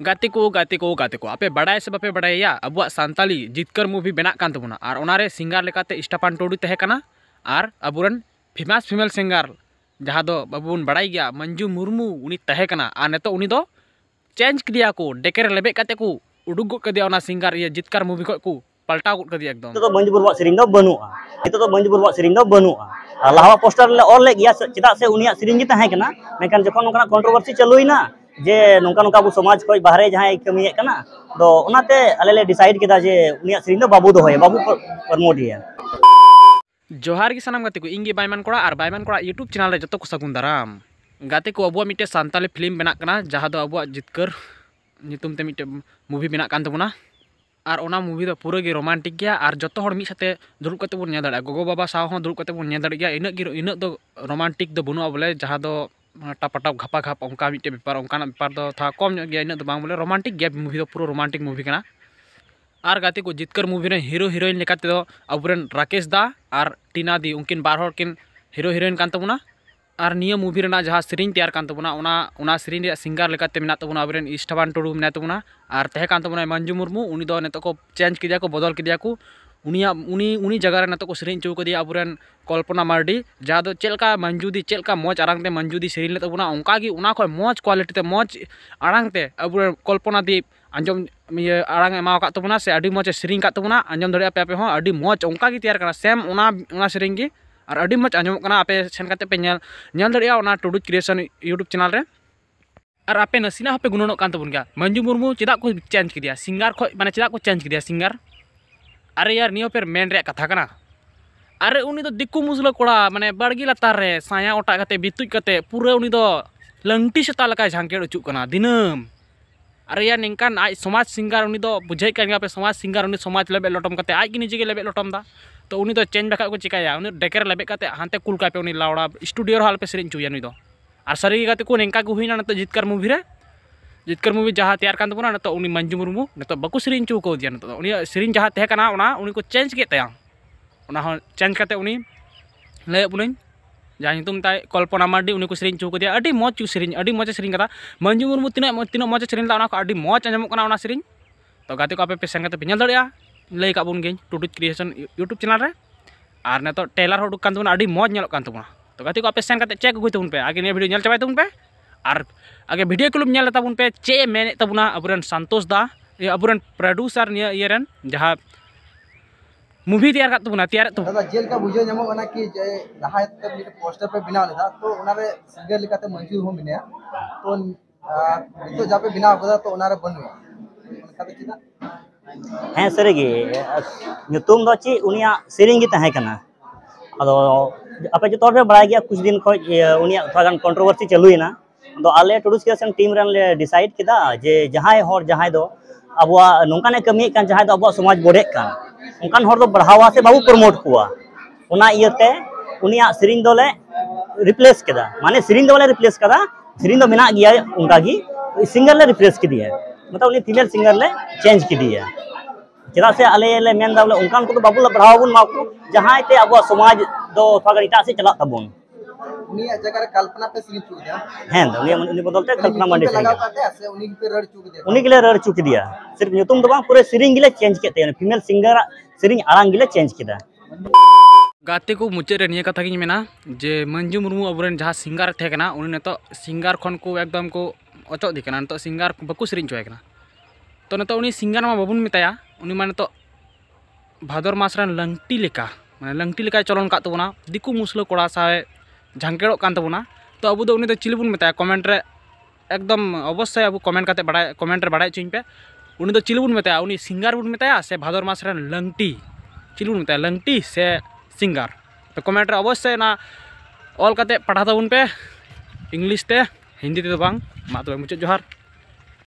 ᱜᱟᱛᱮ ᱠᱚ ᱜᱟᱛᱮ ᱠᱚ ᱜᱟᱛᱮ ᱠᱚ ᱟᱯᱮ ᱵᱟᱰᱟᱭ ᱥᱮ ᱵᱟᱯᱮ ᱵᱟᱰᱟᱭᱟ ᱟᱵᱚᱣᱟᱜ ᱥᱟᱱᱛᱟᱞᱤ ᱡᱤᱛᱠᱟᱹᱨ ᱢᱩᱵᱷᱤ ᱵᱮᱱᱟᱜ ᱠᱟᱱ ᱛᱟᱵᱚᱱᱟ ᱟᱨ ᱚᱱᱟᱨᱮ ᱥᱤᱝᱜᱟᱨ ᱞᱮᱠᱟᱛᱮ ᱥᱴᱟᱯᱟᱱ ᱴᱩᱰᱩ ᱛᱟᱦᱮᱸ ᱠᱟᱱᱟ ᱟᱨ ᱟᱵᱚᱨᱮᱱ ᱯᱷᱮᱢᱟᱥ ᱯᱷᱤᱢᱮᱞ ᱥᱤᱝᱜᱟᱨ ᱡᱟᱦᱟᱸ ᱫᱚ ᱟᱵᱚᱵᱚᱱ ᱵᱟᱰᱟᱭ ᱜᱮᱭᱟ ᱢᱚᱧᱡᱩ ᱢᱩᱨᱢᱩ ᱩᱱᱤ ᱛᱟᱦᱮᱸ ᱠᱟᱱᱟ ᱟᱨ ᱱᱤᱛᱚᱜ ᱩᱱᱤ ᱫᱚ ᱪᱮᱧᱡᱽ ᱠᱮᱫᱮᱭᱟ ᱠᱚ ᱰᱮᱠᱮᱨ ᱞᱮᱵᱮᱫ ᱠᱟᱛᱮ ᱠᱚ ᱩᱰᱩᱠ ᱜᱚᱫ ᱠᱮᱫᱮᱭᱟ ᱚᱱᱟ ᱥᱤᱝᱜᱟᱨ ᱤᱭᱟᱹ ᱡᱤᱛᱠᱟᱨ ᱢᱩᱵᱷᱤ ᱠᱷᱚᱡ ᱠᱚ पलटा कर दिया एकदम तो मंजू बुरवा सेरी बनूगा नितों मंजू बुरवा सेरी बनूगा लहावा पोस्टर ले और ले गया चेदा से उनिया सेरी मेखान जखन कंट्रोवर्सी चलूना जे नौका नौका अब समाज को बाहर जहाँ कमी तो अलेले डिसाइड किया जे उन से बाबू दो तो बाबू प्रमोटे जोहार की सामान गति को इंगे बैमान कड़ा और बैमान कड़ा यूट्यूब चैनल जो को सगुन दाराम गति को अब मिट्टे सानताली फिल्म बना जहाँ अब जितकर नितुमते मिट्टे मूवी बना तबना और ना मूवी तो पूरा गे रोमांटिक गया और जो हर मिसाते दुड़ब कते बन गोगो बाबा साव दुड़ब कते बन इनगे इनगे रोमांटिक दो बनू बोले जहाँ ᱴᱟᱯᱟᱴᱟᱯ ᱜᱷᱟᱯᱟᱜᱷᱟᱯ ᱚᱱᱠᱟ ᱢᱤᱫᱴᱮᱱ ᱵᱮᱯᱟᱨ ᱚᱱᱠᱟᱱᱟᱜ ᱵᱮᱯᱟᱨ ᱫᱚ ᱛᱷᱚᱲᱟ ᱠᱚᱢ ᱧᱚᱜ ᱜᱮᱭᱟ ᱤᱱᱟᱹᱜ ᱫᱚ ᱵᱟᱝ ᱵᱚᱞᱮ ᱨᱳᱢᱟᱱᱴᱤᱠ ᱜᱮᱭᱟ ᱢᱩᱵᱷᱤ ᱫᱚ ᱯᱩᱨᱟᱹ ᱨᱳᱢᱟᱱᱴᱤᱠ ᱢᱩᱵᱷᱤ ᱠᱟᱱᱟ ᱟᱨ ᱜᱟᱛᱮ ᱠᱚ ᱡᱤᱛᱠᱟᱹᱨ ᱢᱩᱵᱷᱤ ᱨᱮᱱ ᱦᱤᱨᱳ ᱦᱤᱨᱳᱭᱤᱱ ᱞᱮᱠᱟ ᱛᱮᱫᱚ ᱟᱵᱚᱨᱮᱱ ᱨᱟᱠᱮᱥ ᱫᱟ ᱟᱨ ᱴᱤᱱᱟ ᱫᱤ ᱩᱱᱠᱤᱱ ᱵᱟᱨ ᱦᱚᱲ ᱠᱤᱱ ᱦᱤᱨᱳ ᱦᱤᱨᱳᱭᱤᱱ ᱠᱟᱱ ᱛᱟᱵᱚᱱᱟ ᱟᱨ ᱱᱤᱭᱟᱹ ᱢᱩᱵᱷᱤ ᱨᱮᱱᱟᱜ ᱡᱟᱦᱟᱸ ᱥᱮᱨᱮᱧ ᱛᱮᱭᱟᱨ ᱠᱟᱱ ᱛᱟᱵᱚᱱᱟ ᱚᱱᱟ ᱚᱱᱟ ᱥᱮᱨᱮᱧ ᱨᱮᱭᱟᱜ ᱥᱤᱝᱜᱟᱨ ᱞᱮᱠᱟᱛᱮ ᱢᱮᱱᱟᱜ ᱛᱟᱵᱚᱱᱟ ᱟᱵᱚᱨᱮᱱ ᱤᱥᱴᱷᱟᱵᱟᱱ ᱴᱩᱰᱩ ᱢᱮᱱᱟᱭ ᱛᱟᱵᱚᱱᱟ ᱟᱨ ᱛᱟᱦᱮᱸ ᱠᱟᱱ ᱛᱟᱵᱚᱱᱟ ᱢᱟᱱᱡᱩ ᱢᱩᱨᱢᱩ ᱩᱱᱤ ᱫᱚ ᱱᱤᱛᱚᱜ ᱠᱚ ᱪᱮᱧᱡᱽ ᱠᱮᱫᱮᱭᱟ ᱠᱚ ᱵᱚᱫᱚᱞ ᱠᱮᱫᱮᱭᱟ ᱠᱚ उनिया उनी जगह ना को सेरी चौक अब कल्पना मार्डी जहाँ चलका मान जुदी चलका मज आते मान जुदी सेरी तो उनका उना मज क्वालिटी ते मज आड़ते अब कल्पना दीप आंजम आड़ा से मजे सेरी तबना आंजम दड़े आपे मज उनका तैयार करना सेम से सेरी की मज आंजम आपे सेन पे दा टुडू क्रिएशन यूट्यूब चैनल और आपे नसीना हे गुणनों मंजू मुरमू चेक को चेंज किया सिंगार खो मैंने चेक को चेंज किया सिंगार अरे यार नियो पेर मेन कथा कना अरे उनी तो दिक्कु मुसलो कोड़ा माने बड़गी लतार रे साया ओटा कते पूरा उन पूरे सेता तो लका झांकेड़ उचुक कना दिनम अरे यार निकान आज समाज सिंगार उन तो समाज सिंगार उनी समाज लेबे लटम कते आज की निजे लेबे लटम तो उनी तो चेंज बका को चिकाया उनी डेकर लेबे हाते हांते कुल का पे उनी लावड़ा स्टूडियो हाल पे सेरिंग चुया उनी तो। और सरी कते को निका को हुई ना तो जीतकर jitkar mu bi jahat tiar kan tepuna nato uni manjum rumu nato baku sering cukau dia nato uni sering jahat teh kan una uni ko change ke tayang una change kate uni lek punin jangan itu minta call pun nama di unikus sering cukup dia adi mau cuci sering adi mau cuci sering kata manjung rumput tina mau tina mau cuci sering tau aku adi mau cuci jamu kena sering toh kate kau apa pesan kata penyal dari ya lek kau pun gini tutut creation youtube channel ya arne to tailor kan kantun adi mau nyelok kantun toh kate kau apa pesan kata cek gue tuh unpe akhirnya video nyel cewek tuh unpe और आगे video clip nail ताबन पे चे मेने ताबना अबरन दा अबरन producer ने येरन जहां तैयार कर तबना तैयार तो दादा जेल का बुझे नमो बना कि जय जहां तक मिट पोस्टर पे बिना लेदा तो उनारे सिंगर लिखाते मंजूर हो मिने तो तो जा पे बिना होदा तो उनारे बनवे उनका चिदा ᱦᱮᱸ ᱥᱟᱹᱨᱤᱜᱮ ᱧᱩᱛᱩᱢ ᱫᱚ ᱪᱮᱫ ᱩᱱᱤᱭᱟᱜ ᱥᱮᱨᱮᱧ ᱜᱮ ᱛᱟᱦᱮᱸ ᱠᱟᱱᱟ ᱟᱫᱚ ᱟᱯᱮ ᱡᱚᱛᱚ ᱦᱚᱲ ᱯᱮ ᱵᱟᱲᱟᱭ ᱜᱮᱭᱟ ᱠᱩᱪ ᱫᱤᱱ ᱠᱷᱚᱱ ᱩᱱᱤᱭᱟᱜ ᱛᱷᱚᱲᱟ ᱜᱟᱱ ᱠᱚᱱᱴᱨᱳᱵᱷᱟᱨᱥᱤ ᱪᱟᱹᱞᱩᱭᱮᱱᱟ टीम डिसाइड के जे जहाँ अब नौकान कमी जहाँ तो अब समाज बढ़े उनकान तो बढ़ावा से बाबू प्रमोट कोते सेन दल रिप्लेस के माने सेन दल रिप्लेस सेन मे उनका सिंगर ले रिप्लेस कि मतलब फिमेल सिंगर ले चेंज कि चेदा से अलग उनका तो बाबू बढ़ावा बनवा जहाँ अब समाज दो थोड़ा से चलता बोन ᱩᱱᱤ ᱡᱟᱭᱜᱟ ᱨᱮ ᱠᱟᱞᱯᱚᱱᱟ ᱯᱮ ᱥᱤᱨᱤᱡ ᱪᱩᱠ ᱫᱮᱭᱟ ᱦᱮᱸ ᱩᱱᱤ ᱩᱱᱤ ᱵᱚᱫᱚᱞ ᱛᱮ ᱠᱟᱞᱯᱚᱱᱟ ᱢᱟᱱᱰᱤ ᱥᱤᱨᱤᱡ ᱞᱟᱜᱟᱣ ᱠᱟᱛᱮ ᱥᱮ ᱩᱱᱤ ᱜᱮᱯᱮ ᱨᱟᱲ ᱪᱩᱠ ᱫᱮᱭᱟ ᱩᱱᱤ ᱜᱮᱞᱮ ᱨᱟᱲ ᱪᱩᱠ ᱫᱮᱭᱟ ᱥᱤᱨᱤᱡ ᱧᱩᱛᱩᱢ ᱫᱚ ᱵᱟᱝ ᱯᱩᱨᱟᱹ ᱥᱤᱨᱤᱡ ᱜᱮᱞᱮ ᱪᱮᱧᱡᱽ ᱠᱮᱫ ᱛᱟᱭᱟ ᱯᱷᱤᱢᱮᱞ ᱥᱤᱝᱜᱟᱨ ᱥᱤᱨᱤᱡ ᱟᱲᱟᱝ ᱜᱮᱞᱮ चेंज केदा गाते को मुचाद निया कथा की मेना जे मंजू मुर्मू अब जहाँ सिंगार थे उन्हें नित सिंगार खन को एकदम को अचो दिखना नित सिंगार बाको सेरी चोना तो नित सिंगार मा बाबन मेताया नित भादर मास लंगटी लेका मैं लंगटी लेका चलन का दिकू मुसलो कड़ा सावे ᱡᱷᱟᱝᱠᱮᱲᱚᱜ ᱠᱟᱱ ᱛᱟᱵᱚᱱᱟ ᱛᱚ ᱟᱵᱚ ᱫᱚ ᱩᱱᱤ ᱫᱚ ᱪᱤᱞᱤ ᱵᱚᱱ ᱢᱮᱛᱟᱭᱟ ᱠᱚᱢᱮᱱᱴ ᱨᱮ ᱮᱠᱫᱚᱢ ᱚᱵᱚᱥᱥᱳᱭ ᱟᱵᱚ ᱠᱚᱢᱮᱱᱴ ᱠᱟᱛᱮ ᱵᱟᱲᱟᱭ ᱠᱚᱢᱮᱱᱴ ᱨᱮ ᱵᱟᱲᱟᱭ ᱦᱚᱪᱚᱧ ᱯᱮ ᱩᱱᱤ ᱫᱚ ᱪᱤᱞᱤ ᱵᱚᱱ ᱢᱮᱛᱟᱭᱟ ᱩᱱᱤ ᱥᱤᱝᱜᱟᱨ ᱵᱚᱱ ᱢᱮᱛᱟᱭᱟ ᱥᱮ ᱵᱷᱟᱫᱚᱨ ᱢᱟᱥ ᱨᱮᱱ ᱞᱟᱝᱴᱤ ᱪᱤᱞᱤ ᱵᱚᱱ ᱢᱮᱛᱟᱭᱟ ᱞᱟᱝᱴᱤ ᱥᱮ ᱥᱤᱝᱜᱟᱨ ᱛᱚ ᱠᱚᱢᱮᱱᱴ ᱨᱮ ᱚᱵᱚᱥᱥᱳᱭ ᱚᱱᱟ ᱚᱞ ᱠᱟᱛᱮ ᱯᱟᱲᱦᱟᱣ ᱛᱟᱵᱚᱱ ᱯᱮ ᱤᱝᱞᱤᱥ ᱛᱮ ᱦᱤᱱᱫᱤ ᱛᱮᱫᱚ ᱵᱟᱝ ᱢᱟ ᱛᱚᱵᱮ ᱢᱩᱪᱟᱹᱫ ᱡᱚᱦᱟᱨ